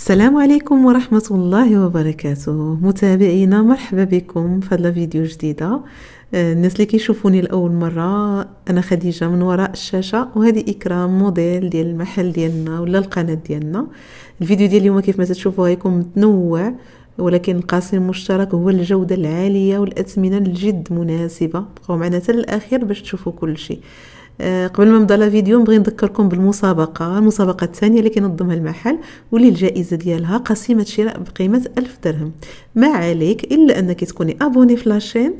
السلام عليكم ورحمة الله وبركاته متابعينا مرحبا بكم في هذا فيديو جديدة آه، الناس اللي كيشوفوني لأول مرة أنا خديجة من وراء الشاشة وهذه إكرام موديل ديال المحل ديالنا ولا القناة ديالنا الفيديو ديال اليوم كيف ما تشوفوا غيكون متنوع ولكن القاسم المشترك هو الجودة العالية والأثمنة الجد مناسبة بقاو معنا حتى الأخير باش تشوفوا كل شيء آه، قبل ما نبدا لا فيديو نبغي نذكركم بالمسابقه المسابقه الثانيه اللي كينظمها المحل واللي الجائزه ديالها قسيمه شراء بقيمه ألف درهم ما عليك الا انك تكوني ابوني في لاشين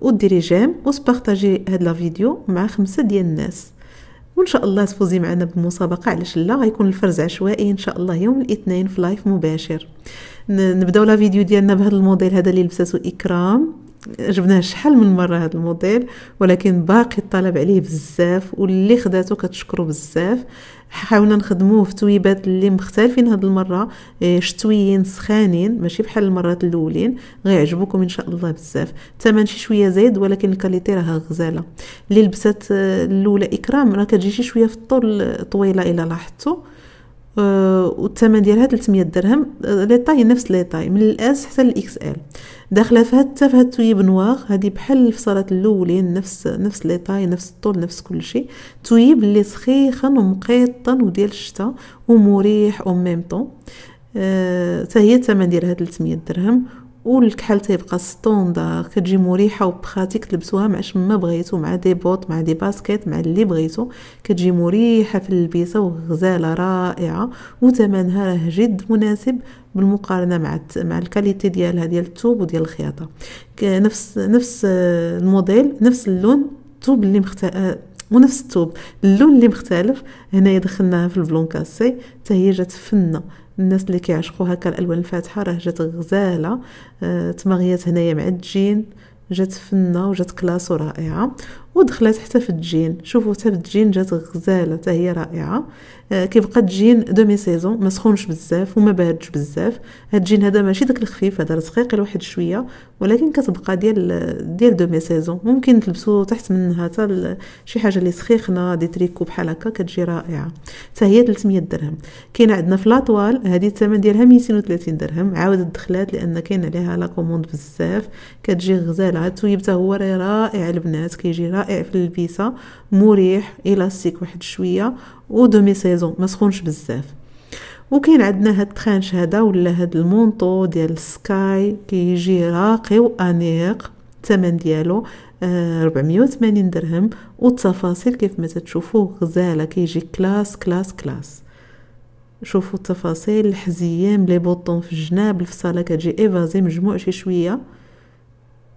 وديري جيم وسبارطاجي هاد لا فيديو مع خمسه ديال الناس وان شاء الله تفوزي معنا بالمسابقه علاش لا غيكون الفرز عشوائي ان شاء الله يوم الاثنين في لايف مباشر نبداو لا فيديو ديالنا بهذا الموديل هذا اللي لبساتو اكرام جبناه شحال من مره هذا الموديل ولكن باقي الطلب عليه بزاف واللي خداتو كتشكرو بزاف حاولنا نخدموه في تويبات اللي مختلفين هاد المره إيه، شتويين سخانين ماشي بحال المرات الاولين غيعجبوكم ان شاء الله بزاف الثمن شي شويه زايد ولكن الكاليتي راه غزاله اللي لبسات الاولى اكرام راه كتجي شي شويه في الطول طويله الا لاحظتوا آه، والثمن ديالها 300 درهم آه، لي طاي نفس لي طاي من الاس حتى الاكس ال داخله فيها حتى فيها توي نواغ هذه بحال الفصالات الاولين نفس نفس لي طاي نفس الطول نفس كل شيء تويب اللي سخيخن ومقيطن وديال الشتاء ومريح او ميم طون آه، حتى هي الثمن ديالها 300 درهم والكحل تيبقى ستوندار كتجي مريحه وبخاتيك تلبسوها مع شما بغيتو مع دي بوط مع دي باسكيت مع اللي بغيتو كتجي مريحه في اللبسه وغزاله رائعه وثمنها راه جد مناسب بالمقارنه مع مع الكاليتي ديالها ديال الثوب وديال الخياطه نفس نفس الموديل نفس اللون الثوب اللي مخت آه، ونفس الثوب اللون اللي مختلف هنايا دخلناها في البلون كاسي حتى هي جات فنه الناس اللي كيعشقوا هكا الالوان الفاتحه راه جات غزاله آه تمغيات هنايا مع الجين جات فنه وجات كلاس ورائعه ودخلت حتى في الجين شوفوا حتى في الجين جات غزاله حتى هي رائعه آه، كيبقى الدجين دومي سيزون ما سخونش بزاف وما باردش بزاف هاد الجين هذا ماشي داك الخفيف هذا رقيق لواحد شويه ولكن كتبقى ديال ديال دومي سيزون ممكن تلبسو تحت منها حتى شي حاجه اللي سخيخنه دي تريكو بحال هكا كتجي رائعه حتى هي 300 درهم كاينه عندنا في لاطوال هذه الثمن ديالها 230 درهم عاود الدخلات لان كاين عليها لا كوموند بزاف كتجي غزاله هاد التويب هو رائع البنات كيجي رائع رائع في الفيسا مريح الاستيك واحد شويه ودومي سيزون ما سخونش بزاف وكاين عندنا هاد التخانش هذا ولا هاد المونطو ديال السكاي كيجي راقي وانيق الثمن ديالو آه 480 درهم والتفاصيل كيف ما تتشوفوا غزاله كيجي كلاس كلاس كلاس شوفوا التفاصيل الحزيام لي بوطون في الجناب الفصاله كتجي ايفازي مجموع شي شويه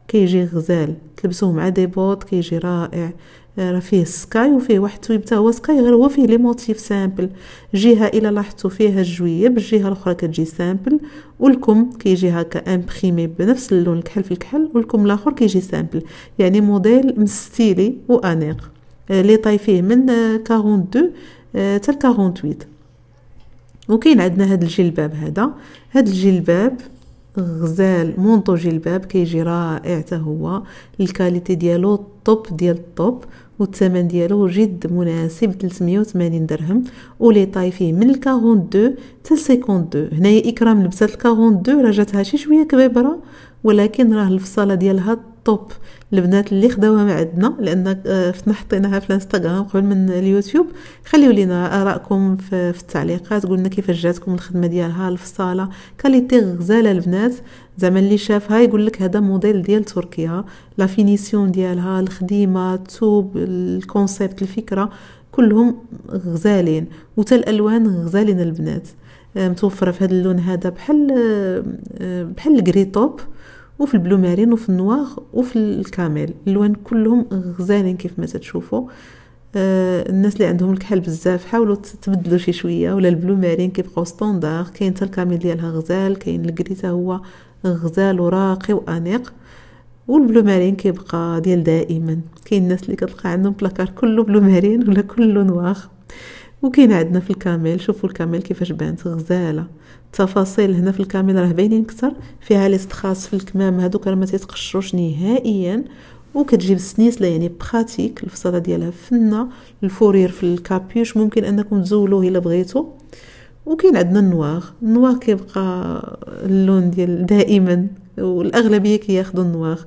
كيجي غزال تلبسوه مع دي بوط كيجي رائع آه، راه فيه السكاي وفيه واحد التويب تا هو سكاي غير هو فيه لي موتيف سامبل جهه الا لاحظتوا فيها الجويب الجهه الاخرى كتجي سامبل والكم كيجي هكا امبريمي بنفس اللون الكحل في الكحل والكم الاخر كيجي سامبل يعني موديل مستيلي وانيق آه، لي طاي فيه من 42 آه، حتى 48 وكاين عندنا هذا الجلباب هذا هذا الجلباب غزال مونطو الباب كيجي رائع حتى هو الكاليتي ديالو الطوب ديال الطوب والثمن ديالو جد مناسب 380 درهم ولي طاي فيه من 42 حتى 52 هنايا اكرام لبسات 42 راه جاتها شي شويه كبيبره ولكن راه الفصاله ديالها الطوب البنات اللي خداوها من عندنا لان آه، فتنا حطيناها في الانستغرام قبل من اليوتيوب خليو لينا ارائكم في, في التعليقات قولنا كيفاش جاتكم الخدمه ديالها الفصاله كاليتي غزاله البنات زعما اللي شافها يقول لك هذا موديل ديال تركيا لا فينيسيون ديالها الخديمه الثوب الكونسيبت الفكره كلهم غزالين وتا الالوان غزالين البنات آه، متوفره في هذا اللون هذا بحال آه، بحال الكري توب وفي البلو مارين وفي النواغ وفي الكاميل اللوان كلهم غزالين كيف ما تتشوفوا آه، الناس اللي عندهم الكحل بزاف حاولوا تبدلوا شي شويه ولا البلو مارين كيبقاو ستوندار كاين حتى الكاميل ديالها غزال كاين الكريتا هو غزال وراقي وانيق والبلو مارين كيبقى ديال دائما كاين الناس اللي كتلقى عندهم بلاكار كله بلو مارين ولا كله نواغ وكاين عندنا في الكامل شوفوا الكامل كيفاش بانت غزاله التفاصيل هنا في الكامل راه باينين اكثر فيها الاستخاص في الكمام هذوك راه ما تيتقشروش نهائيا وكتجيب السنيسله يعني براتيك الفصاله ديالها فنه الفورير في الكابيوش ممكن انكم تزولوه الا بغيتو وكاين عندنا النواغ النواغ كيبقى اللون ديال دائما والاغلبيه كياخذوا النواغ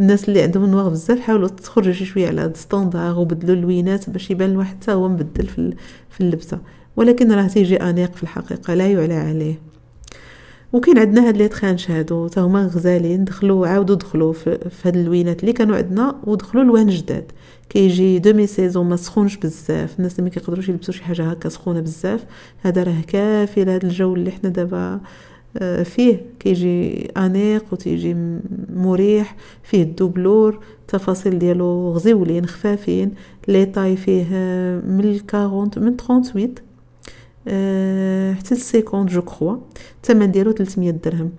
الناس اللي عندهم نواغ بزاف حاولوا تخرجوا شي شويه على هاد ستاندار وبدلوا اللوينات باش يبان الواحد حتى هو مبدل في في اللبسه ولكن راه تيجي انيق في الحقيقه لا يعلى عليه وكاين عندنا هاد لي تخانش هادو حتى هما غزالين دخلوا عاودوا دخلوا في, في هاد اللوينات اللي كانوا عندنا ودخلوا لوان جداد كيجي دومي سيزون ما سخونش بزاف الناس اللي ما كيقدروش يلبسوا شي حاجه هكا سخونه بزاف هذا راه كافي لهاد الجو اللي حنا دابا آه، فيه كيجي أنيق وتيجي مريح فيه الدوبلور التفاصيل ديالو غزيولين خفافين لي طاي فيه آه، من 40 من 38 آه، حتى 50 جو كخوا الثمن ديالو 300 درهم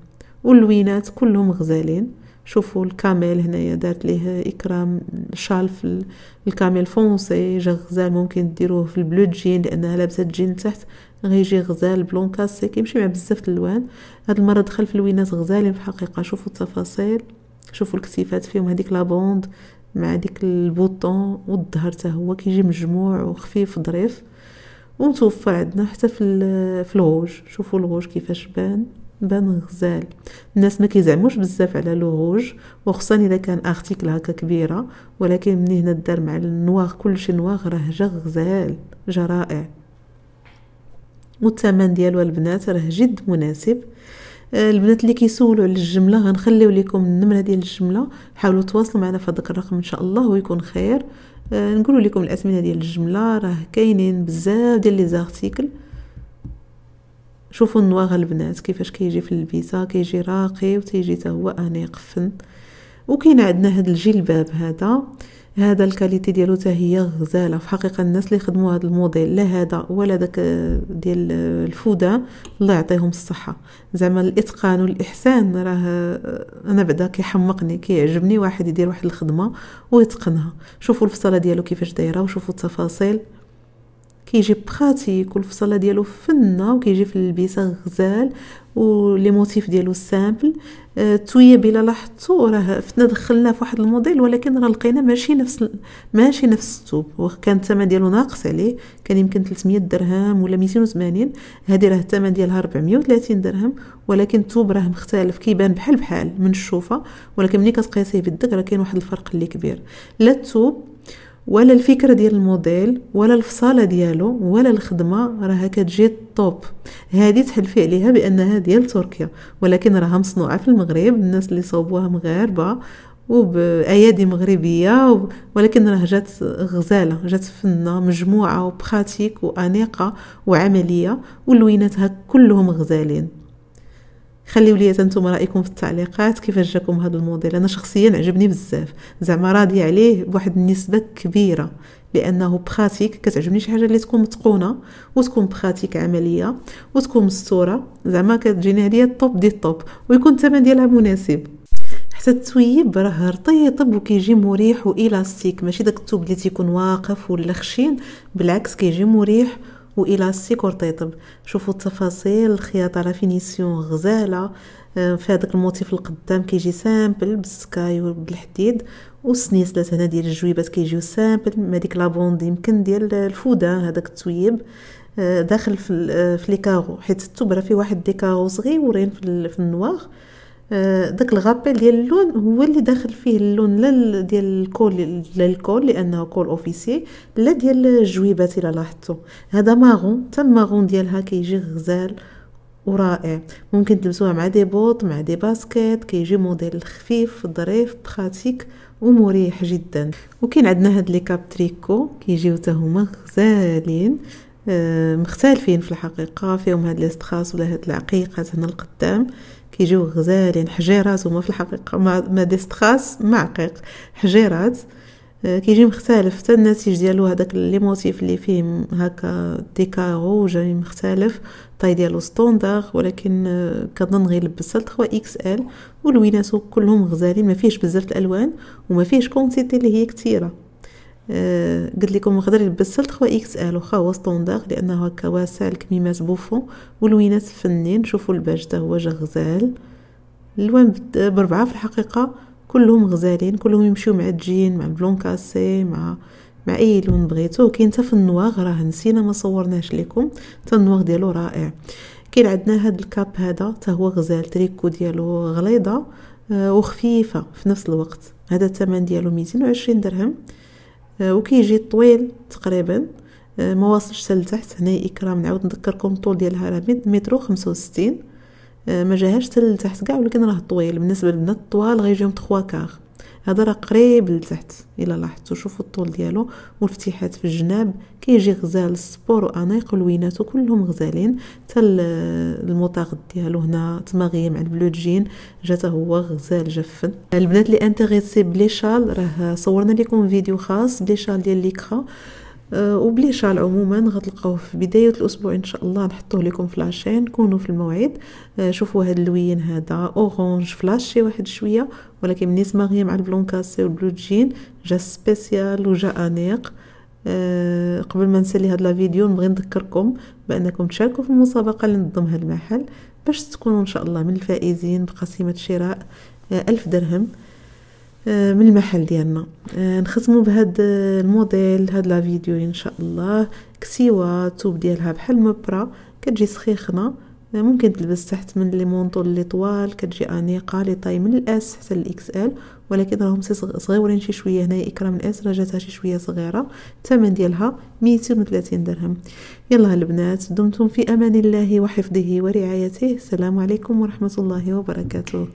واللوينات كلهم غزالين شوفوا الكاميل هنايا دارت ليه اكرام شال في الكاميل فونسي جا غزال ممكن ديروه في البلو جين لانها لابسه جين تحت غيجي غزال بلون كاسي كيمشي مع بزاف الالوان هاد المره دخل في لوينات غزالين في الحقيقه شوفوا التفاصيل شوفوا الكتيفات فيهم هذيك لابوند مع ديك البوطون والظهر حتى هو كيجي مجموع وخفيف ظريف ومتوفى عندنا حتى في في الغوج شوفوا الغوج كيفاش بان بان غزال الناس ما كيزعموش بزاف على الهوج وخصوصا اذا كان ارتيكل هكا كبيره ولكن من هنا دار مع النواغ كلشي نواغ راه جا غزال جا رائع والثمن ديالو البنات راه جد مناسب آه، البنات اللي كيسولوا على الجمله غنخليو لكم النمره ديال الجمله حاولوا تواصلوا معنا في هذاك الرقم ان شاء الله ويكون خير آه، نقول لكم الاثمنه ديال الجمله راه كاينين بزاف ديال لي زارتيكل شوفوا النواغ البنات كيفاش كيجي في البيسه كيجي راقي وتيجي حتى هو انيق فن وكاين عندنا هذا الجلباب هذا هذا الكاليتي ديالو حتى هي غزاله في حقيقه الناس اللي خدموا هذا الموديل لا هذا ولا داك ديال الفوده الله يعطيهم الصحه زعما الاتقان والاحسان راه انا بعدا كيحمقني كيعجبني واحد يدير واحد الخدمه ويتقنها شوفوا الفصاله ديالو كيفاش دايره وشوفوا التفاصيل كيجي براتيك والفصله ديالو فنه وكيجي في اللبسه غزال ولي موتيف ديالو سامبل آه، توية الا لاحظتو راه فتنا دخلناه في واحد الموديل ولكن راه لقينا ماشي نفس ماشي نفس الثوب وكان الثمن ديالو ناقص عليه كان يمكن 300 درهم ولا 280 هذه راه الثمن ديالها 430 درهم ولكن الثوب راه مختلف كيبان بحال بحال من الشوفه ولكن ملي كتقيسيه بالدك راه كاين واحد الفرق اللي كبير لا الثوب ولا الفكرة ديال الموديل ولا الفصالة ديالو ولا الخدمة راها كتجي طوب هادي تحلفي عليها بأنها ديال تركيا ولكن راها مصنوعة في المغرب الناس اللي صوبوها مغاربة وبأيادي مغربية و... ولكن راه جات غزالة جات فنة مجموعة وبخاتيك وأنيقة وعملية ولويناتها كلهم غزالين خليو لي انتم رايكم في التعليقات كيفاش جاكم هذا الموديل انا شخصيا عجبني بزاف زعما راضيه عليه بواحد النسبه كبيره لانه براتيك كتعجبني شي حاجه اللي تكون متقونه وتكون براتيك عمليه وتكون مستوره زعما كتجيني هذه الطوب دي الطوب ويكون الثمن ديالها مناسب حتى التويب راه رطيطب وكيجي مريح والاستيك ماشي داك التوب اللي تيكون واقف ولا خشين بالعكس كيجي مريح وإلاستيك ورطيطب شوفوا التفاصيل الخياطة على فينيسيون غزالة آه، في هذاك الموتيف القدام كيجي سامبل بالسكاي وبالحديد والسنيسلات هنا ديال الجويبات كيجيو سامبل ما ديك لابوند يمكن ديال الفودان هذاك التويب آه، داخل في آه، في لي كارو حيت التبره فيه واحد دي كارو صغيورين في النوار آه، داك الغابيل ديال اللون هو اللي داخل فيه اللون لا ديال الكول لا الكول لانه كول اوفيسي لا ديال الجويبات الا لاحظتوا هذا ماغون حتى ماغون ديالها كيجي غزال ورائع ممكن تلبسوها مع دي بوط مع دي باسكيت كيجي موديل خفيف ظريف براتيك ومريح جدا وكاين عندنا هاد لي كاب تريكو كيجيو حتى هما غزالين آه، مختلفين في الحقيقه فيهم هاد لي ستراس ولا هاد العقيقات هنا القدام كيجيو غزالين حجيرات هما في الحقيقه ما ديستخاس معقق حجيرات آه، كيجي مختلف حتى النسيج ديالو هذاك لي موتيف اللي فيه هكا ديكارو جاي مختلف طاي ديالو ستوندار ولكن آه، كنظن غيلبسها 3 اكس ال ولويناتو كلهم غزالين ما فيهش بزاف الالوان وما فيهش كونتيتي اللي هي كثيره آه، قلت لكم الخضر اللي بسلت خوا اكس ال واخا هو ستوندار لانه هكا واسع الكميمات بوفون والوينات فنين شوفوا الباج تا هو جا غزال الوان بربعه في الحقيقه كلهم غزالين كلهم يمشيو مع الجين مع البلون كاسي مع مع اي لون بغيتو كاين حتى في النواغ راه نسينا ما صورناش لكم حتى النواغ ديالو رائع كاين عندنا هاد الكاب هذا حتى هو غزال تريكو ديالو غليظه آه، وخفيفه في نفس الوقت هذا الثمن ديالو 220 درهم آه، وكيجي طويل تقريبا آه، ما واصلش حتى لتحت هنا اكرام نعاود نذكركم الطول ديالها راه مترو خمسة 65 آه، ما جاهاش حتى لتحت كاع ولكن راه طويل بالنسبه للبنات الطوال غيجيهم 3 كار هذا راه قريب لتحت الا لاحظتوا شوفوا الطول ديالو والفتيحات في الجناب كيجي غزال السبور وانيق والويناتو كلهم غزالين حتى المطاغط ديالو هنا تماغيه مع البلو جين جات هو غزال جفن البنات اللي انتريسي بلي شال راه صورنا لكم فيديو خاص بلي شال ديال ليكرا آه، وبلي شال عموما غتلقاوه في بداية الأسبوع إن شاء الله نحطوه لكم في لاشين كونوا في الموعد آه، شوفوا هاد اللوين هذا أورانج فلاشي واحد شوية ولكن ملي صماغية مع البلون كاسي والبلو جين جا سبيسيال وجا أنيق آه، قبل ما نسالي هاد لا فيديو نبغي نذكركم بانكم تشاركوا في المسابقه اللي نظمها المحل باش تكونوا ان شاء الله من الفائزين بقسيمه شراء ألف درهم آه، من المحل ديالنا آه، نختمو بهاد آه، الموديل هاد لا فيديو ان شاء الله كسيوه توب ديالها بحال مبرا كتجي سخيخنه ممكن تلبس تحت من لي مونطو لي طوال كتجي انيقه لي طاي من الاس حتى الاكس ال ولكن راهم صغيورين شي شويه هنايا اكرام الاس راه جاتها شي شويه صغيره الثمن ديالها 230 درهم يلا البنات دمتم في امان الله وحفظه ورعايته السلام عليكم ورحمه الله وبركاته